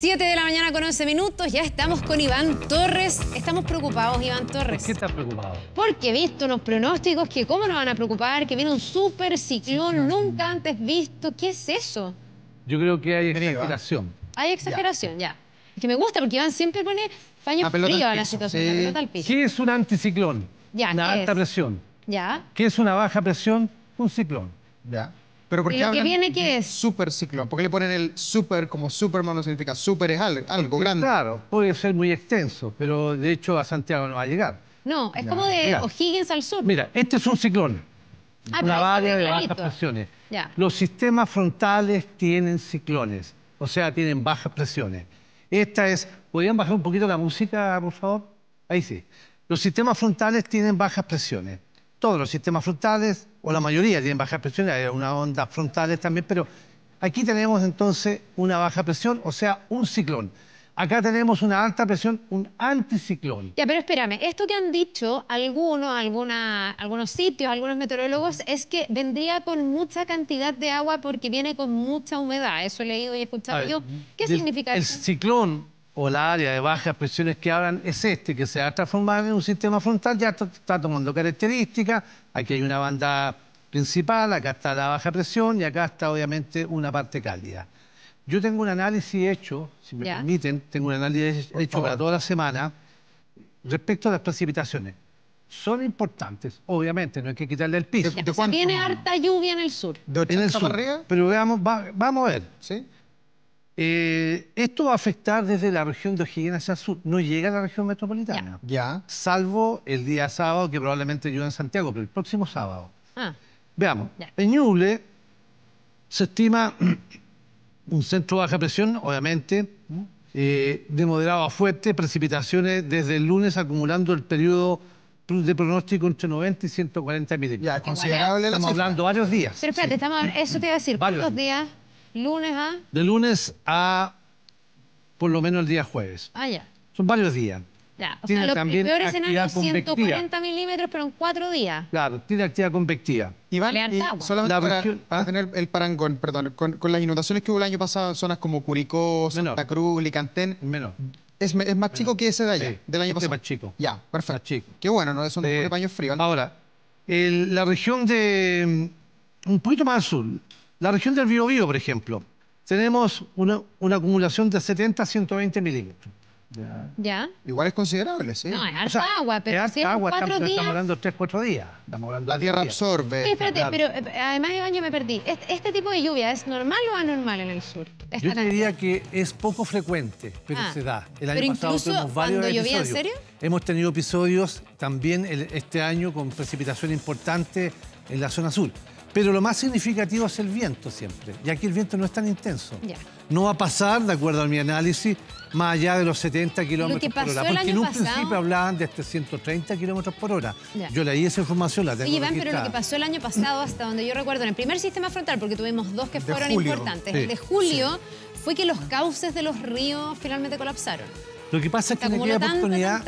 7 de la mañana con 11 minutos, ya estamos con Iván Torres. Estamos preocupados, Iván Torres. ¿Por qué estás preocupado? Porque he visto unos pronósticos que cómo nos van a preocupar, que viene un super ciclón nunca antes visto. ¿Qué es eso? Yo creo que hay exageración. Hay exageración, ya. que me gusta porque Iván siempre pone paños ah, frío a la situación, ¿Qué es un anticiclón? Ya, una alta presión. ¿Qué es una baja presión? Un ciclón. Ya. Pero porque lo que viene qué es? Super ciclón. ¿Por qué le ponen el super como Superman no significa super es algo, grande? Claro, puede ser muy extenso, pero de hecho a Santiago no va a llegar. No, es como de O'Higgins al sur. Mira, este es un ciclón. Ah, una varia de bajas presiones. Los sistemas frontales tienen ciclones, o sea, tienen bajas presiones. Esta es. ¿Podrían bajar un poquito la música, por favor? Ahí sí. Los sistemas frontales tienen bajas presiones todos los sistemas frontales, o la mayoría tienen baja presión, hay una ondas frontales también, pero aquí tenemos entonces una baja presión, o sea, un ciclón. Acá tenemos una alta presión, un anticiclón. Ya, pero espérame, esto que han dicho algunos, algunos sitios, algunos meteorólogos, es que vendría con mucha cantidad de agua porque viene con mucha humedad. Eso he leído y he escuchado ah, yo. ¿Qué significa eso? El ciclón o la área de bajas presiones que hablan es este, que se ha transformado en un sistema frontal, ya está, tomando características, aquí hay una banda principal, acá está la baja presión y acá está obviamente una parte cálida. Yo tengo un análisis hecho, si me permiten, tengo un análisis hecho para toda la semana respecto a las precipitaciones. Son importantes, obviamente, no hay que quitarle el piso. ¿De, de viene harta lluvia en el sur. en el sur. Pero veamos, vamos a ver. ¿Sí? Eh, esto va a afectar desde la región de O'Higgins hacia el sur. No llega a la región metropolitana. Ya. Salvo el día sábado, que probablemente llueva en Santiago, pero el próximo sábado. Ah. Veamos. En Ñuble se estima un centro de baja presión, obviamente, eh, de moderado a fuerte, precipitaciones desde el lunes acumulando el periodo de pronóstico entre 90 y 140 milímetros. Ya, considerable. Estamos hablando varios días. Pero espérate, eso te iba a decir, ¿cuántos días? ¿Lunes a? De lunes a por lo menos el día jueves. Ah, ya. Son varios días. Ya, o tiene sea, también peor escenario 140 milímetros, pero en cuatro días. Claro, tiene actividad convectiva. Iván, y solamente para, ¿Ah? tener el parangón, perdón, con, las inundaciones que hubo el año pasado en zonas como Curicó, La Santa Cruz, Licantén. Menos. Es, es más chico que ese de allá, del año este pasado. más chico. Ya, perfecto. chico. Qué bueno, ¿no? Son de baño frío Ahora, la región de... Mm, un poquito más al sur, la región del Bío, por ejemplo, tenemos una, acumulación de 70 a 120 milímetros. Ya. Igual es considerable, sí. No, es harta agua, pero agua, cuatro estamos, días... hablando 3, 4 días. la tierra absorbe. Sí, espérate, pero eh, además, Iván, yo me perdí. Este, tipo de lluvia es normal o anormal en el sur? yo diría que es poco frecuente, pero ah. se da. El año pasado tuvimos varios cuando llovía, ¿en serio? Hemos tenido episodios también este año con precipitación importante en la zona sur. Pero lo más significativo es el viento siempre. Y aquí el viento no es tan intenso. No va a pasar, de acuerdo a mi análisis, más allá de los 70 kilómetros por hora. Porque en un principio hablaban de este 130 kilómetros por hora. Yo leí esa información, la tengo Sí, Iván, pero lo que pasó el año pasado, hasta donde yo recuerdo, en el primer sistema frontal, porque tuvimos dos que fueron importantes, de julio, fue que los cauces de los ríos finalmente colapsaron. Lo que pasa es que en aquella oportunidad.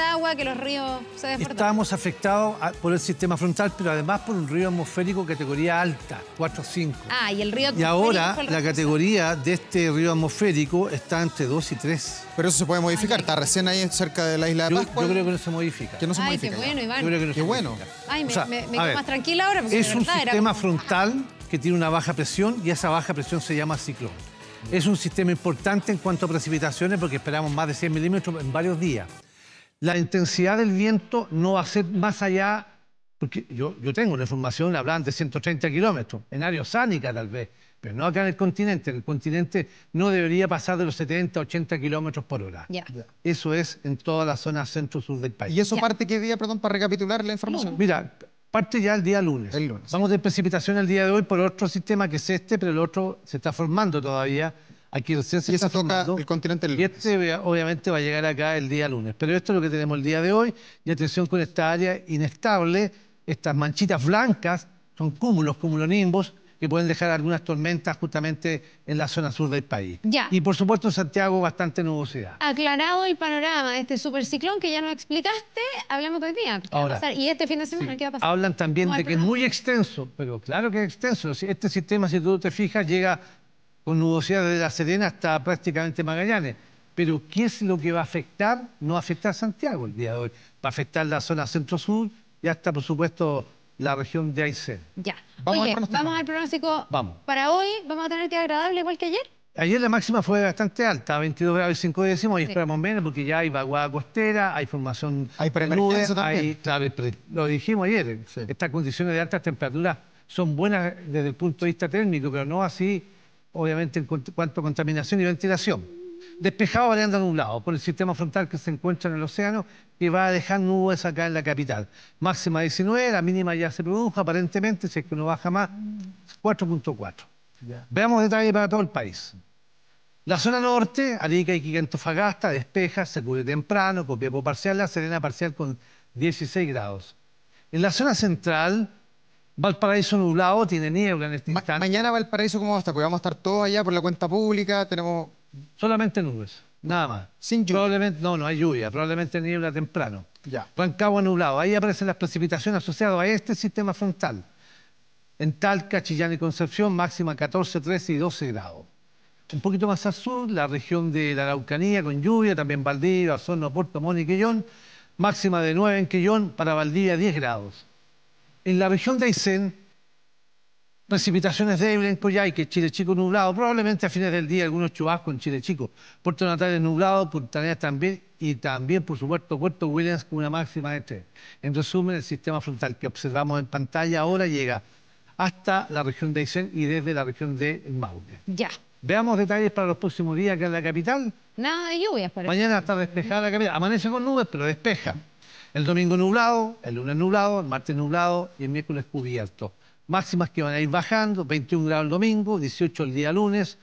los ríos estábamos afectados por el sistema frontal, pero además por un río atmosférico categoría alta, 4 o 5. Ah, y el río Y ahora la categoría de este río atmosférico está entre 2 y 3. Pero eso se puede modificar, está recién ahí cerca de la isla de Pascua. Yo, creo que no se modifica. Que no se Ay, Qué bueno, Iván. bueno. Ay, me, quedo más tranquila ahora. Porque es un sistema frontal que tiene una baja presión y esa baja presión se llama ciclón. Es un sistema importante en cuanto a precipitaciones porque esperamos más de 100 milímetros en varios días. La intensidad del viento no va a ser más allá, porque yo, tengo una información, hablan de 130 kilómetros, en área Ariosánica tal vez, pero no acá en el continente. En el continente no debería pasar de los 70 a 80 kilómetros por hora. Eso es en toda la zona centro-sur del país. ¿Y eso parte qué día, perdón, para recapitular la información? Mira, parte ya el día lunes. El Vamos de precipitación el día de hoy por otro sistema que es este, pero el otro se está formando todavía. Aquí se está formando. el continente el Y este eh, obviamente va a llegar acá el día lunes. Pero esto es lo que tenemos el día de hoy. Y atención con esta área inestable, estas manchitas blancas, son cúmulos, cumulonimbos, que pueden dejar algunas tormentas justamente en la zona sur del país. Y por supuesto Santiago bastante nubosidad. Aclarado el panorama de este superciclón que ya nos explicaste, hablamos hoy día. Ahora, Y este fin de semana, ¿qué va a pasar? Hablan también de que es muy extenso, pero claro que es extenso. Este sistema, si tú te fijas, llega con nubosidad desde La Serena hasta prácticamente Magallanes. Pero ¿qué es lo que va a afectar? No afecta a Santiago el día de hoy. Va a afectar la zona centro-sur y hasta, por supuesto, la región de Aysén. Ya. Vamos, al, pronóstico. vamos al pronóstico. Para hoy, ¿vamos a tener día agradable igual que ayer? Ayer la máxima fue bastante alta, 22 grados y 5 décimos, y esperamos menos porque ya hay vaguada costera, hay formación hay preludes. hay, lo dijimos ayer, estas condiciones de altas temperaturas son buenas desde el punto de vista térmico, pero no así, obviamente, en cuanto a contaminación y ventilación despejado un lado, por el sistema frontal que se encuentra en el océano y va a dejar nubes acá en la capital. Máxima 19, la mínima ya se produjo, aparentemente, si es que no baja más, 4.4. Veamos detalles para todo el país. La zona norte, Arica y Fagasta, despeja, se cubre temprano, con tiempo parcial, La Serena parcial con 16 grados. En la zona central, Valparaíso nublado, tiene niebla en este instante. Mañana Valparaíso, ¿cómo va a estar? Porque vamos a estar todos allá por la cuenta pública, tenemos... Solamente nubes, nada más. Sin lluvia. Probablemente, no, no hay lluvia, probablemente niebla temprano. Ya. Rancagua nublado, ahí aparecen las precipitaciones asociadas a este sistema frontal. En Talca, Chillán y Concepción, máxima 14, 13 y 12 grados. Un poquito más al sur, la región de la Araucanía con lluvia, también Valdivia, Osorno, Puerto Montt y Quillón, máxima de 9 en Quillón, para Valdivia 10 grados. En la región de Aysén, precipitaciones débiles en pues Coyhaique, Chile Chico nublado, probablemente a fines del día algunos chubascos en Chile Chico, Puerto Natales nublado, Puntaneas también, y también, por supuesto, Puerto Williams con una máxima de 3. En resumen, el sistema frontal que observamos en pantalla ahora llega hasta la región de Aysén y desde la región de Maule. Ya. Veamos detalles para los próximos días que en la capital. Nada de lluvias, Mañana está despejada la capital. Amanece con nubes, pero despeja. El domingo nublado, el lunes nublado, el martes nublado y el miércoles cubierto. Máximas que van a ir bajando, 21 grados el domingo, 18 el día lunes,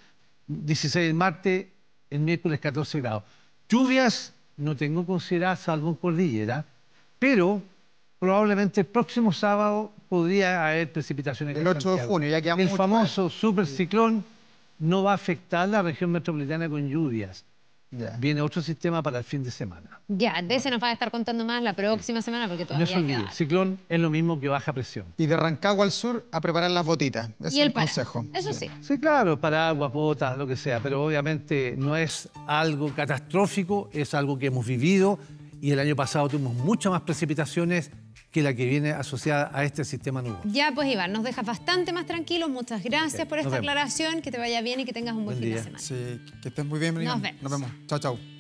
16 el martes, el miércoles 14 grados. Lluvias no tengo consideradas salvo en cordillera, pero probablemente el próximo sábado podría haber precipitaciones. El 8 de junio, ya quedamos... El famoso superciclón no va a afectar la región metropolitana con lluvias. Viene otro sistema para el fin de semana. Ya, de ese nos va a estar contando más la próxima semana porque todavía. No se Ciclón es lo mismo que baja presión. Y de Rancagua al sur a preparar las botitas. Es el, consejo. Eso sí. Sí, claro, agua botas, lo que sea. Pero obviamente no es algo catastrófico, es algo que hemos vivido. Y el año pasado tuvimos muchas más precipitaciones que la que viene asociada a este sistema nuevo. Ya, pues Iván, nos dejas bastante más tranquilos. Muchas gracias por esta aclaración. Que te vaya bien y que tengas un buen, fin de semana. Sí, que estés muy bien, Nos vemos. Nos vemos. Chao, chao.